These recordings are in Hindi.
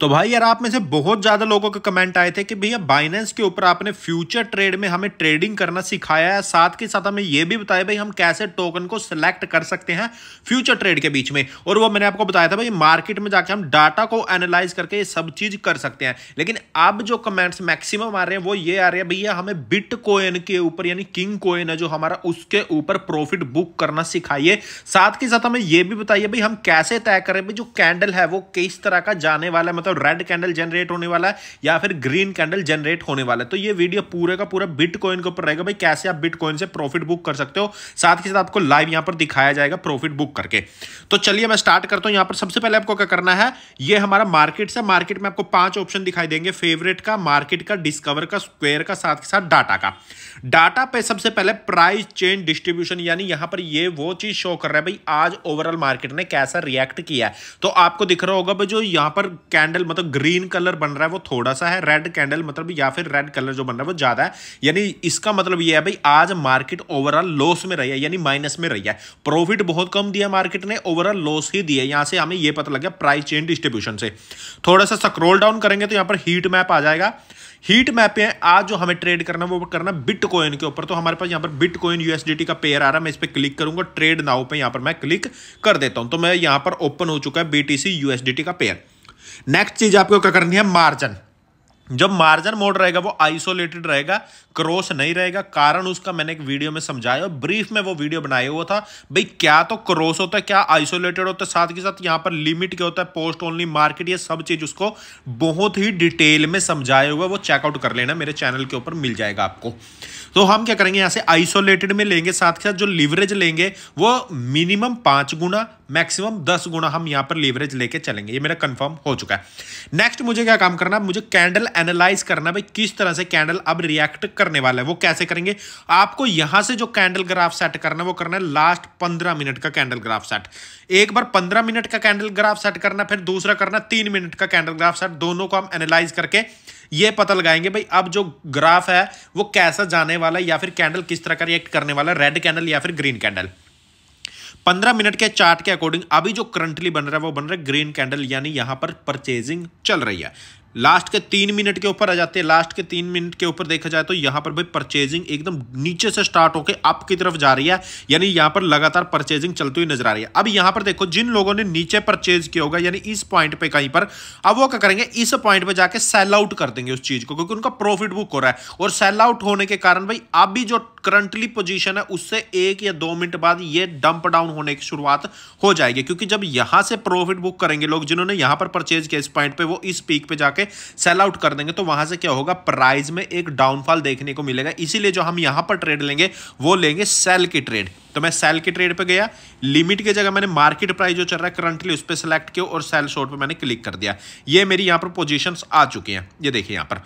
तो भाई यार आप में से बहुत ज़्यादा लोगों के कमेंट आए थे कि भैया बाइनेंस के ऊपर आपने फ्यूचर ट्रेड में हमें ट्रेडिंग करना सिखाया है साथ के साथ हमें यह भी बताया भाई हम कैसे टोकन को सिलेक्ट कर सकते हैं फ्यूचर ट्रेड के बीच में और वो मैंने आपको बताया था भाई मार्केट में जाके हम डाटा को एनालाइज करके ये सब चीज़ कर सकते हैं लेकिन अब जो कमेंट्स मैक्सिमम आ रहे हैं वो ये आ रहे हैं भैया हमें बिट के ऊपर यानी किंग कोयन है जो हमारा उसके ऊपर प्रॉफिट बुक करना सिखाइए साथ के साथ हमें यह भी बताइए भाई हम कैसे तय करें भाई जो कैंडल है वो किस तरह का जाने वाला मतलब रेड कैंडल जनरेट होने वाला है या फिर ग्रीन कैंडल जनरेट होने वाला है तो ये वीडियो पूरे का पूरा बिटकॉइन के ऊपर रहेगा भाई कैसे आप बिटकॉइन से प्रॉफिट बुक कर सकते हो साथ ही साथ आपको लाइव यहां पर दिखाया जाएगा प्रॉफिट बुक करके तो चलिए मैं स्टार्ट करता हूं यहां पर सबसे पहले आपको क्या करना है ये हमारा मार्केट से मार्केट में आपको पांच ऑप्शन दिखाई देंगे फेवरेट का मार्केट का डिस्कवर का स्क्वेयर का साथ ही साथ डाटा का डाटा पे सबसे पहले प्राइस चेंज डिस्ट्रीब्यूशन यानी यहां पर ये वो चीज शो कर रहा है भाई आज ओवरऑल मार्केट ने कैसा रिएक्ट किया है तो आपको दिख रहा होगा भाई जो यहां पर कैंडल कैंडल मतलब ग्रीन कलर बन रहा है वो थोड़ा सा है रेड कैंडल मतलब या फिर रेड कलर जो बन रहा है वो ज्यादा है यानी इसका मतलब ये है भाई आज मार्केट ओवरऑल लॉस में रही है यानी माइनस में रही है प्रॉफिट बहुत कम दिया मार्केट ने ओवरऑल लॉस ही दिया यहां से हमें यह पता लग गया प्राइस चेन डिस्ट्रीब्यूशन से थोड़ा सा स्क्रोल डाउन करेंगे तो यहां पर हीट मैप आ जाएगा हीट मैप पे आज जो हमें ट्रेड करना वो करना बिटकॉइन के ऊपर तो हमारे पास यहाँ पर बिटकॉइन यूएसडीटी का पेयर आ रहा है मैं इस पर क्लिक करूंगा ट्रेड नाउ पे यहाँ पर मैं क्लिक कर देता हूँ तो मैं यहाँ पर ओपन हो चुका है बीटीसी यूएसडीटी का पेयर नेक्स्ट चीज आपको क्या करनी है मार्जिन जब मार्जिन मोड रहेगा वो आइसोलेटेड रहेगा क्रॉस नहीं रहेगा कारण उसका मैंने एक वीडियो में समझाया ब्रीफ में वो वीडियो बनाया हुआ था भाई क्या तो क्रॉस होता है क्या आइसोलेटेड होता है साथ के साथ यहाँ पर लिमिट क्या होता है पोस्ट ओनली मार्केट ये सब चीज उसको बहुत ही डिटेल में समझाया हुआ वो चेकआउट कर लेना मेरे चैनल के ऊपर मिल जाएगा आपको तो हम क्या करेंगे यहाँ से आइसोलेटेड में लेंगे साथ के साथ जो लिवरेज लेंगे वो मिनिमम पाँच गुना मैक्सिमम दस गुना हम यहाँ पर लीवरेज लेके चलेंगे ये मेरा कंफर्म हो चुका है नेक्स्ट मुझे क्या काम करना मुझे कैंडल एनालाइज करना भाई किस तरह से कैंडल अब रिएक्ट करने वाला है वो कैसे करेंगे आपको यहाँ से जो कैंडल ग्राफ सेट करना है वो करना है लास्ट पंद्रह मिनट का कैंडल ग्राफ सेट एक बार पंद्रह मिनट का कैंडल ग्राफ सेट करना फिर दूसरा करना तीन मिनट का कैंडल ग्राफ सेट दोनों को हम एनालाइज करके ये पता लगाएंगे भाई अब जो ग्राफ है वो कैसा जाने वाला है या फिर कैंडल किस तरह का रिएक्ट करने वाला है रेड कैंडल या फिर ग्रीन कैंडल पंद्रह मिनट के चार्ट के अकॉर्डिंग अभी जो करंटली बन रहा है वो बन रहा है ग्रीन कैंडल यानी यहां पर परचेजिंग चल रही है लास्ट के तीन मिनट के ऊपर आ जाते हैं लास्ट के तीन मिनट के ऊपर देखा जाए तो यहाँ पर भाई परचेजिंग एकदम नीचे से स्टार्ट होकर अप की तरफ जा रही है यानी यहाँ पर लगातार परचेजिंग चलती हुई नजर आ रही है अब यहाँ पर देखो जिन लोगों ने नीचे परचेज किया होगा यानी इस पॉइंट पे कहीं पर अब वो क्या करेंगे इस पॉइंट पे जाके सेल आउट कर देंगे उस चीज को क्योंकि उनका प्रॉफिट बुक हो रहा है और सेल आउट होने के कारण भाई अभी जो करंटली पोजिशन है उससे एक या दो मिनट बाद ये डंप डाउन होने की शुरुआत हो जाएगी क्योंकि जब यहां से प्रॉफिट बुक करेंगे लोग जिन्होंने यहां पर परचेज किया इस पॉइंट पे वो इस पीक पे जाके सेल आउट कर देंगे तो वहां से क्या होगा प्राइस में एक डाउनफॉल देखने को मिलेगा इसीलिए जो हम यहां पर ट्रेड लेंगे वो लेंगे सेल की ट्रेड तो मैं सेल के ट्रेड पे गया लिमिट की जगह मैंने मार्केट प्राइस जो चल रहा है करंटली उस पर सेलेक्ट किया और सेल शॉर्ट पे मैंने क्लिक कर दिया ये मेरी यहाँ पर पोजिशन आ चुकी हैं ये देखिए यहाँ पर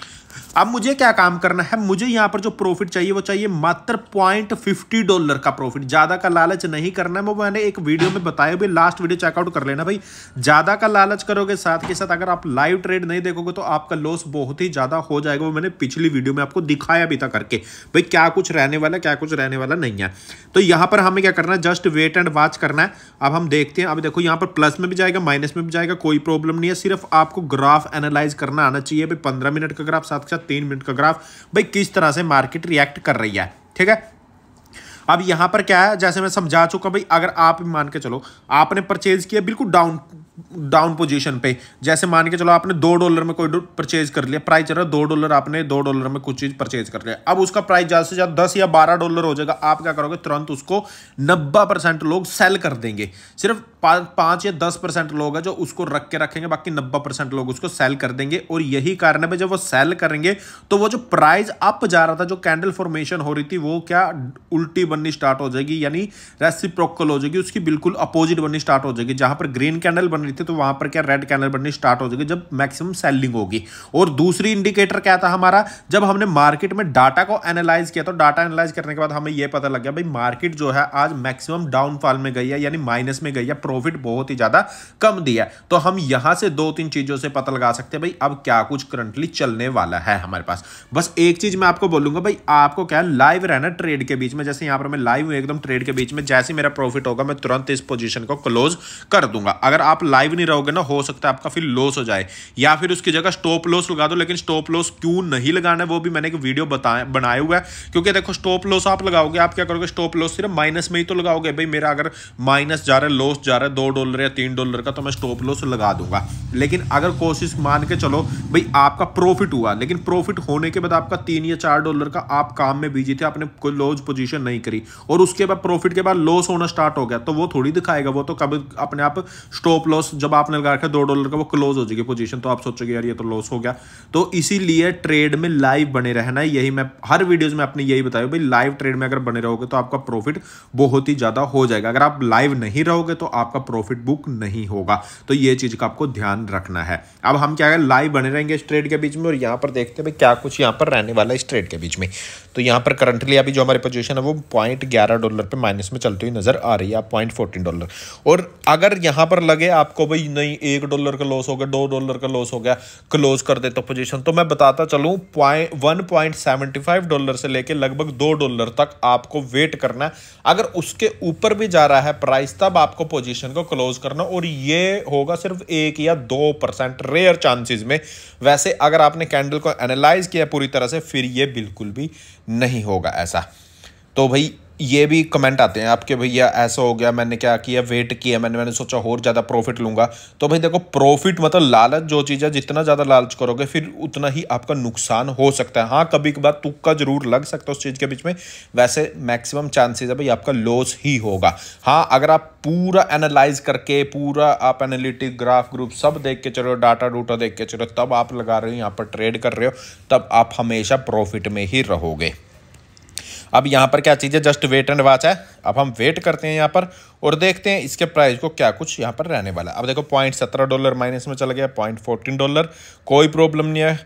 अब मुझे क्या काम करना है मुझे यहाँ पर जो प्रॉफिट चाहिए वो चाहिए मात्र पॉइंट फिफ्टी डॉलर का प्रॉफिट ज़्यादा का लालच नहीं करना है वो मैंने एक वीडियो में बताया भी लास्ट वीडियो चेकआउट कर लेना भाई ज़्यादा का लालच करोगे साथ के साथ अगर आप लाइव ट्रेड नहीं देखोगे तो आपका लॉस बहुत ही ज़्यादा हो जाएगा वो मैंने पिछली वीडियो में आपको दिखाया भी था करके भाई क्या कुछ रहने वाला क्या कुछ रहने वाला नहीं है तो यहाँ पर पर हमें क्या करना है जस्ट वेट एंड वॉच करना है अब हम देखते हैं अब देखो यहाँ पर प्लस में भी जाएगा माइनस में भी जाएगा कोई प्रॉब्लम नहीं है सिर्फ आपको ग्राफ एनालाइज करना आना चाहिए भाई पंद्रह मिनट का ग्राफ साथ के साथ तीन मिनट का ग्राफ भाई किस तरह से मार्केट रिएक्ट कर रही है ठीक है अब यहाँ पर क्या है जैसे मैं समझा चुका भाई अगर आप मान के चलो आपने परचेज किया बिल्कुल डाउन डाउन पोजीशन पे जैसे मान के चलो आपने दो डॉलर में कोई परचेज कर लिया प्राइस चल रहा है दो डॉलर आपने दो डॉलर में कुछ चीज़ परचेज कर लिया अब उसका प्राइस ज़्यादा से ज़्यादा दस या बारह डॉलर हो जाएगा आप क्या करोगे तुरंत उसको नब्बे परसेंट लोग सेल कर देंगे सिर्फ पांच या दस परसेंट लोग है जो उसको रख के रखेंगे बाकी नब्बे परसेंट लोग उसको सेल कर देंगे और यही कारण है जब वो सेल करेंगे तो वो जो प्राइस अप जा रहा था जो कैंडल फॉर्मेशन हो रही थी वो क्या उल्टी बननी स्टार्ट हो जाएगी यानी रेसिप्रोकल हो जाएगी उसकी बिल्कुल अपोजिट बननी स्टार्ट हो जाएगी जहां पर ग्रीन कैंडल बन खरीदते तो वहां पर क्या रेड कैनल बननी स्टार्ट हो जाएगी जब मैक्सिमम सेलिंग होगी और दूसरी इंडिकेटर क्या था हमारा जब हमने मार्केट में डाटा को एनालाइज किया तो डाटा एनालाइज करने के बाद हमें यह पता लग गया भाई मार्केट जो है आज मैक्सिमम डाउनफॉल में गई है यानी माइनस में गई है प्रॉफिट बहुत ही ज़्यादा कम दिया तो हम यहां से दो तीन चीज़ों से पता लगा सकते हैं भाई अब क्या कुछ करंटली चलने वाला है हमारे पास बस एक चीज़ मैं आपको बोलूंगा भाई आपको क्या लाइव रहना ट्रेड के बीच में जैसे यहां पर मैं लाइव हूं एकदम ट्रेड के बीच में जैसे मेरा प्रॉफिट होगा मैं तुरंत इस पोजीशन को क्लोज कर दूंगा अगर आप लाइव ड्राइव नहीं रहोगे ना हो सकता है आपका फिर लॉस हो जाए या फिर उसकी जगह स्टॉप लॉस लगा दो लेकिन स्टॉप लॉस क्यों नहीं लगाना है वो भी मैंने एक वीडियो बताया बनाया हुआ है क्योंकि देखो स्टॉप लॉस आप लगाओगे आप क्या करोगे स्टॉप लॉस सिर्फ माइनस में ही तो लगाओगे भाई मेरा अगर माइनस जा रहा है लॉस जा रहा है दो डॉलर या तीन डॉलर का तो मैं स्टॉप लॉस लगा दूंगा लेकिन अगर कोशिश मान के चलो भाई आपका प्रॉफिट हुआ लेकिन प्रॉफिट होने के बाद आपका तीन या चार डॉलर का आप काम में बिजी थे आपने कोई लॉज पोजिशन नहीं करी और उसके बाद प्रॉफिट के बाद लॉस होना स्टार्ट हो गया तो वो थोड़ी दिखाएगा वो तो कभी अपने आप स्टॉप लॉस लॉस जब आपने लगा रखा दो डॉलर का वो क्लोज हो जाएगी पोजीशन तो आप सोचोगे यार ये तो लॉस हो गया तो इसीलिए ट्रेड में लाइव बने रहना है यही मैं हर वीडियोज में आपने यही बताया भाई लाइव ट्रेड में अगर बने रहोगे तो आपका प्रॉफिट बहुत ही ज़्यादा हो जाएगा अगर आप लाइव नहीं रहोगे तो आपका प्रॉफिट बुक नहीं होगा तो ये चीज़ का आपको ध्यान रखना है अब हम क्या है लाइव बने रहेंगे इस ट्रेड के बीच में और यहाँ पर देखते हैं भाई क्या कुछ यहाँ पर रहने वाला है इस ट्रेड के बीच में तो यहाँ पर करंटली अभी जो हमारी पोजिशन है वो पॉइंट डॉलर पर माइनस में चलती हुई नज़र आ रही है पॉइंट फोर्टीन डॉलर और अगर यहाँ पर लगे आप आपको भाई नहीं एक डॉलर का लॉस हो गया दो डॉलर का लॉस हो गया क्लोज कर देता तो पोजीशन तो मैं बताता चलूँ one point seventy five dollar से लेके लगभग दो डॉलर तक आपको वेट करना है अगर उसके ऊपर भी जा रहा है प्राइस तब आपको पोजिशन को क्लोज करना और ये होगा सिर्फ एक या दो परसेंट रेयर चांसेस में वैसे अगर आपने कैंडल को एनालाइज किया पूरी तरह से फिर ये बिल्कुल भी नहीं होगा ऐसा तो भाई ये भी कमेंट आते हैं आपके भैया ऐसा हो गया मैंने क्या किया वेट किया मैंने मैंने सोचा और ज़्यादा प्रॉफिट लूँगा तो भाई देखो प्रॉफिट मतलब लालच जो चीज़ है जितना ज़्यादा लालच करोगे फिर उतना ही आपका नुकसान हो सकता है हाँ कभी कभार तुक्का जरूर लग सकता है उस चीज़ के बीच में वैसे मैक्सिमम चांसेज है भाई आपका लॉस ही होगा हाँ अगर आप पूरा एनालाइज करके पूरा आप एनालिटिक ग्राफ ग्रुप सब देख के चलो डाटा डूटा देख के चलो तब आप लगा रहे हो यहाँ पर ट्रेड कर रहे हो तब आप हमेशा प्रॉफिट में ही रहोगे अब यहाँ पर क्या चीज़ है जस्ट वेट एंड वाच है अब हम वेट करते हैं यहाँ पर और देखते हैं इसके प्राइस को क्या कुछ यहाँ पर रहने वाला है अब देखो पॉइंट सत्रह डॉलर माइनस में चला गया पॉइंट फोर्टीन डॉलर कोई प्रॉब्लम नहीं है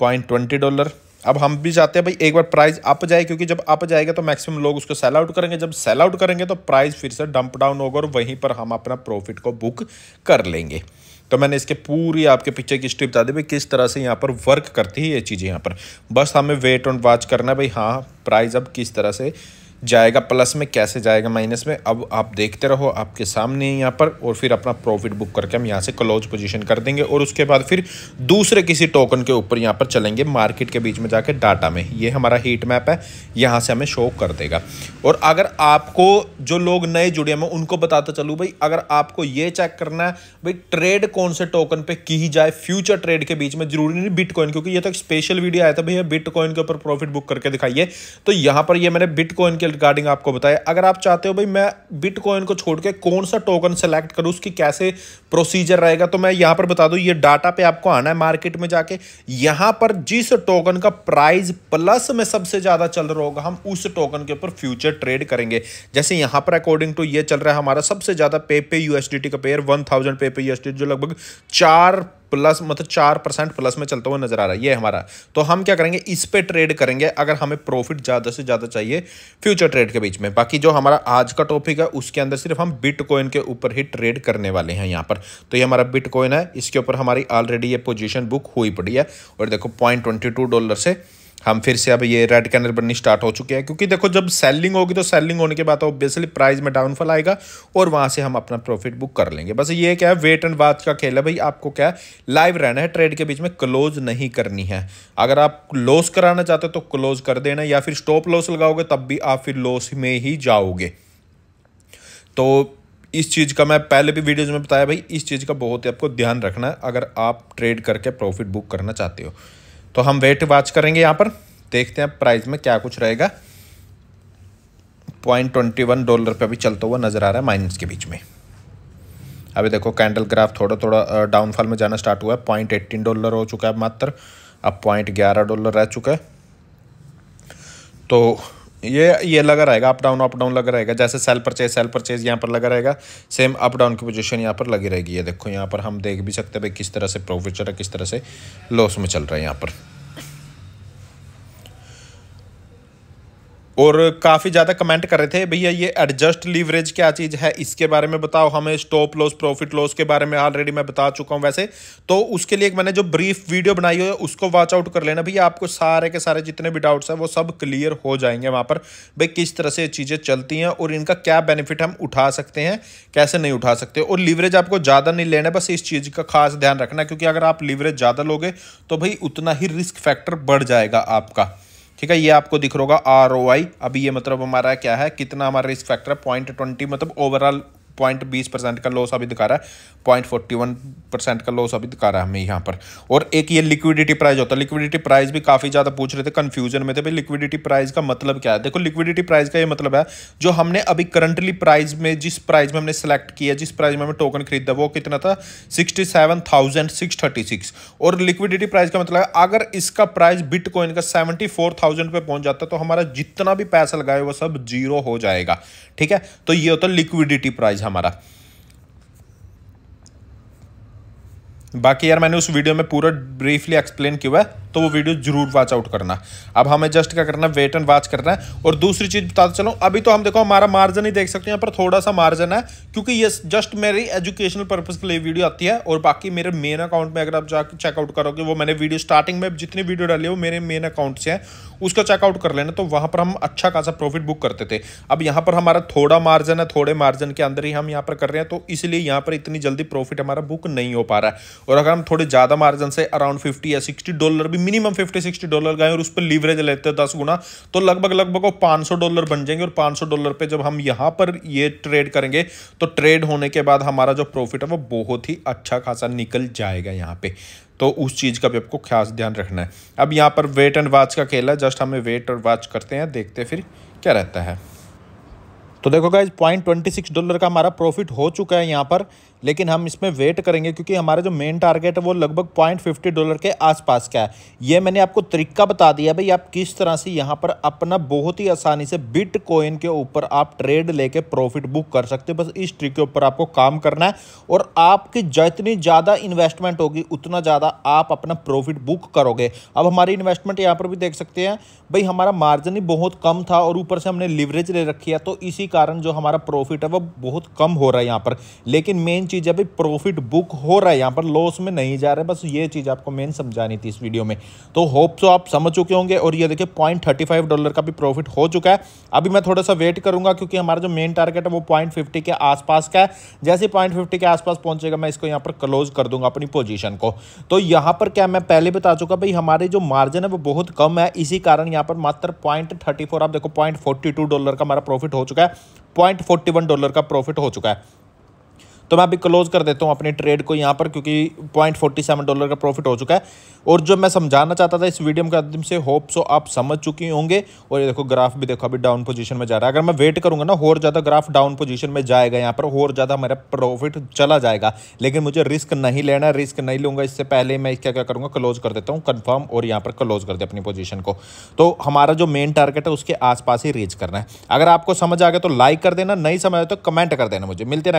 पॉइंट ट्वेंटी डॉलर अब हम भी चाहते हैं भाई एक बार प्राइस अप जाए क्योंकि जब अप जाएगा तो मैक्सिमम लोग उसको सेल आउट करेंगे जब सेल आउट करेंगे तो प्राइस फिर से डंप डाउन होगा और वहीं पर हम अपना प्रॉफिट को बुक कर लेंगे तो मैंने इसके पूरी आपके पीछे की हिस्ट्री बता दी भाई किस तरह से यहाँ पर वर्क करती है ये चीज़ें यहाँ पर बस हमें वेट ऑन वॉच करना है भाई हाँ प्राइस अब किस तरह से जाएगा प्लस में कैसे जाएगा माइनस में अब आप देखते रहो आपके सामने यहाँ पर और फिर अपना प्रॉफिट बुक करके हम यहाँ से क्लोज पोजीशन कर देंगे और उसके बाद फिर दूसरे किसी टोकन के ऊपर यहाँ पर चलेंगे मार्केट के बीच में जाके डाटा में ये हमारा हीट मैप है यहाँ से हमें शो कर देगा और अगर आपको जो लोग नए जुड़े हैं मैं उनको बताता चलूँ भाई अगर आपको ये चेक करना है भाई ट्रेड कौन से टोकन पर की जाए फ्यूचर ट्रेड के बीच में जरूरी नहीं बिटकॉइन क्योंकि ये तो स्पेशल वीडियो आया था भैया बिटकॉइन के ऊपर प्रॉफिट बुक करके दिखाइए तो यहाँ पर ये मैंने बिटकॉइन के रिगार्डिंग आपको बताया अगर आप चाहते हो भाई मैं बिटकॉइन को छोड़ के कौन सा टोकन सेलेक्ट करूँ उसकी कैसे प्रोसीजर रहेगा तो मैं यहाँ पर बता दूँ ये डाटा पे आपको आना है मार्केट में जाके यहाँ पर जिस टोकन का प्राइस प्लस में सबसे ज़्यादा चल रहा होगा हम उस टोकन के ऊपर फ्यूचर ट्रेड करेंगे जैसे यहाँ पर अकॉर्डिंग टू ये चल रहा है हमारा सबसे ज़्यादा पे पे यू का पेयर वन थाउजेंड पे पे यू जो लगभग चार प्लस मतलब चार परसेंट प्लस में चलता हुआ नजर आ रहा है ये हमारा तो हम क्या करेंगे इस पर ट्रेड करेंगे अगर हमें प्रॉफिट ज़्यादा से ज़्यादा चाहिए फ्यूचर ट्रेड के बीच में बाकी जो हमारा आज का टॉपिक है उसके अंदर सिर्फ हम बिटकॉइन के ऊपर ही ट्रेड करने वाले हैं यहाँ पर तो ये हमारा बिटकॉइन है इसके ऊपर हमारी ऑलरेडी ये पोजिशन बुक हुई पड़ी है और देखो पॉइंट डॉलर से हम फिर से अब ये रेड कैंडल बननी स्टार्ट हो चुके हैं क्योंकि देखो जब सेलिंग होगी तो सेलिंग होने के बाद ऑब्वियसली प्राइस में डाउनफॉल आएगा और वहाँ से हम अपना प्रॉफिट बुक कर लेंगे बस ये क्या है वेट एंड वाच का खेल है भाई आपको क्या है लाइव रहना है ट्रेड के बीच में क्लोज नहीं करनी है अगर आप लॉस कराना चाहते हो तो क्लोज कर देना या फिर स्टॉप लॉस लगाओगे तब भी आप फिर लॉस में ही जाओगे तो इस चीज़ का मैं पहले भी वीडियोज़ में बताया भाई इस चीज़ का बहुत ही आपको ध्यान रखना है अगर आप ट्रेड करके प्रॉफिट बुक करना चाहते हो तो हम वेट वाच करेंगे यहाँ पर देखते हैं प्राइस में क्या कुछ रहेगा पॉइंट ट्वेंटी वन डॉलर पर अभी चलता हुआ नज़र आ रहा है माइनस के बीच में अभी देखो कैंडल ग्राफ थोड़ा थोड़ा डाउनफॉल में जाना स्टार्ट हुआ है पॉइंट एट्टीन डॉलर हो चुका है मात्र अब पॉइंट ग्यारह डॉलर रह चुका है तो ये ये लगा रहेगा अप डाउन अप डाउन लगा रहेगा जैसे सेल परचेज सेल परचेज यहाँ पर लगा रहेगा सेम अप डाउन की पोजीशन यहाँ पर लगी रहेगी ये देखो यहाँ पर हम देख भी सकते हैं भाई किस तरह से प्रॉफिट चल रहा है किस तरह से लॉस में चल रहा है यहाँ पर और काफ़ी ज़्यादा कमेंट कर रहे थे भैया ये एडजस्ट लीवरेज क्या चीज़ है इसके बारे में बताओ हमें स्टॉप लॉस प्रॉफिट लॉस के बारे में ऑलरेडी मैं बता चुका हूँ वैसे तो उसके लिए एक मैंने जो ब्रीफ वीडियो बनाई है उसको वॉच आउट कर लेना भैया आपको सारे के सारे जितने भी डाउट्स हैं वो सब क्लियर हो जाएंगे वहाँ पर भाई किस तरह से चीज़ें चलती हैं और इनका क्या बेनिफिट हम उठा सकते हैं कैसे नहीं उठा सकते और लीवरेज आपको ज़्यादा नहीं लेना बस इस चीज़ का खास ध्यान रखना क्योंकि अगर आप लीवरेज ज़्यादा लोगे तो भाई उतना ही रिस्क फैक्टर बढ़ जाएगा आपका ठीक है ये आपको दिख रहा होगा आर अभी ये मतलब हमारा क्या है कितना हमारा रिस्क फैक्टर है पॉइंट ट्वेंटी मतलब ओवरऑल पॉइंट बीस परसेंट का लॉस अभी दिखा रहा है पॉइंट फोर्टी वन परसेंट का लॉस अभी दिखा रहा है हमें यहाँ पर और एक ये लिक्विडिटी प्राइस होता है लिक्विडिटी प्राइस भी काफ़ी ज़्यादा पूछ रहे थे कन्फ्यूजन में थे भाई लिक्विडिटी प्राइस का मतलब क्या है देखो लिक्विडिटी प्राइस का ये मतलब है जो हमने अभी करंटली प्राइस में जिस प्राइज में हमने सेलेक्ट किया जिस प्राइज में हमें टोकन खरीदा वो कितना था sixty seven thousand six thirty six और लिक्विडिटी प्राइस का मतलब है अगर इसका प्राइस बिटकॉइन का सेवेंटी फोर थाउजेंड पर पहुंच जाता तो हमारा जितना भी पैसा लगाए वो सब जीरो हो जाएगा ठीक है तो ये होता है लिक्विडिटी प्राइस हमारा बाकी यार मैंने उस वीडियो में पूरा ब्रीफली एक्सप्लेन किया है तो वो वीडियो जरूर वॉच आउट करना अब हमें जस्ट क्या करना है वेट एंड वॉच करना है और दूसरी चीज़ बताते चलो अभी तो हम देखो हमारा मार्जिन ही देख सकते हैं यहाँ पर थोड़ा सा मार्जिन है क्योंकि ये जस्ट मेरी एजुकेशनल पर्पज़ के लिए वीडियो आती है और बाकी मेरे मेन अकाउंट में अगर आप जाकर चेकआउट करोगे वो मैंने वीडियो स्टार्टिंग में जितनी वीडियो डाली वो मेरे मेन अकाउंट से है उसका चेकआउट कर लेना तो वहाँ पर हम अच्छा खासा प्रॉफिट बुक करते थे अब यहाँ पर हमारा थोड़ा मार्जिन है थोड़े मार्जिन के अंदर ही हम यहाँ पर कर रहे हैं तो इसलिए यहाँ पर इतनी जल्दी प्रॉफिट हमारा बुक नहीं हो पा रहा है और अगर हम थोड़े ज़्यादा मार्जिन से अराउंड फिफ्टी या सिक्सटी डॉलर भी मिनिमम फिफ्टी सिक्सटी डॉलर का है और उस पर लीवरेज लेते हैं दस गुना तो लगभग लगभग वो पाँच सौ डॉलर बन जाएंगे और पाँच सौ डॉलर पर जब हम यहाँ पर ये ट्रेड करेंगे तो ट्रेड होने के बाद हमारा जो प्रॉफिट है वो बहुत ही अच्छा खासा निकल जाएगा यहाँ पर तो उस चीज़ का भी आपको खास ध्यान रखना है अब यहाँ पर वेट एंड वॉच का खेला है जस्ट हमें वेट और वॉच करते हैं देखते फिर क्या रहता है तो देखो guys point twenty six dollar का हमारा प्रॉफिट हो चुका है यहाँ पर लेकिन हम इसमें वेट करेंगे क्योंकि हमारा जो मेन टारगेट है वो लगभग पॉइंट फिफ्टी डॉलर के आसपास का है ये मैंने आपको तरीका बता दिया भाई आप किस तरह से यहाँ पर अपना बहुत ही आसानी से बिट कोइन के ऊपर आप ट्रेड लेके प्रॉफिट बुक कर सकते हो बस इस ट्रिक के ऊपर आपको काम करना है और आपकी जितनी ज़्यादा इन्वेस्टमेंट होगी उतना ज़्यादा आप अपना प्रॉफिट बुक करोगे अब हमारी इन्वेस्टमेंट यहाँ पर भी देख सकते हैं भाई हमारा मार्जिन ही बहुत कम था और ऊपर से हमने लिवरेज ले रखी है तो इसी कारण जो हमारा प्रॉफिट है वो बहुत कम हो रहा है यहाँ पर लेकिन मेन चीज़ है भाई प्रॉफिट बुक हो रहा है यहाँ पर लॉस में नहीं जा रहा है बस ये चीज़ आपको मेन समझानी थी इस वीडियो में तो होप सो तो आप समझ चुके होंगे और ये देखिए पॉइंट थर्टी फाइव डॉलर का भी प्रॉफिट हो चुका है अभी मैं थोड़ा सा वेट करूंगा क्योंकि हमारा जो मेन टारगेट है वो पॉइंट फिफ्टी के आसपास का है जैसे पॉइंट फिफ्टी के आसपास पहुंचेगा मैं इसको यहाँ पर क्लोज कर दूंगा अपनी पोजिशन को तो यहाँ पर क्या मैं पहले बता चुका भाई हमारे जो मार्जिन है वो बहुत कम है इसी कारण यहाँ पर मात्र पॉइंट आप देखो पॉइंट डॉलर का हमारा प्रॉफिट हो चुका है पॉइंट फोर्टी वन डॉलर का प्रॉफिट हो चुका है तो मैं अभी क्लोज कर देता हूँ अपनी ट्रेड को यहाँ पर क्योंकि पॉइंट फोर्टी सेवन डॉलर का प्रॉफिट हो चुका है और जो मैं समझाना चाहता था इस वीडियो के माध्यम से होप सो तो आप समझ चुके होंगे और ये देखो ग्राफ भी देखो अभी डाउन पोजिशन में जा रहा है अगर मैं वेट करूँगा ना और ज़्यादा ग्राफ डाउन पोजिशन में जाएगा यहाँ पर और ज़्यादा मेरा प्रॉफिट चला जाएगा लेकिन मुझे रिस्क नहीं लेना है रिस्क नहीं लूँगा इससे पहले मैं क्या क्या करूँगा क्लोज कर देता हूँ कन्फर्म और यहाँ पर क्लोज कर दे अपनी पोजिशन को तो हमारा जो मेन टारगेट है उसके आसपास ही रीच करना है अगर आपको समझ आ गया तो लाइक कर देना नहीं समझ आया तो कमेंट कर देना मुझे मिलते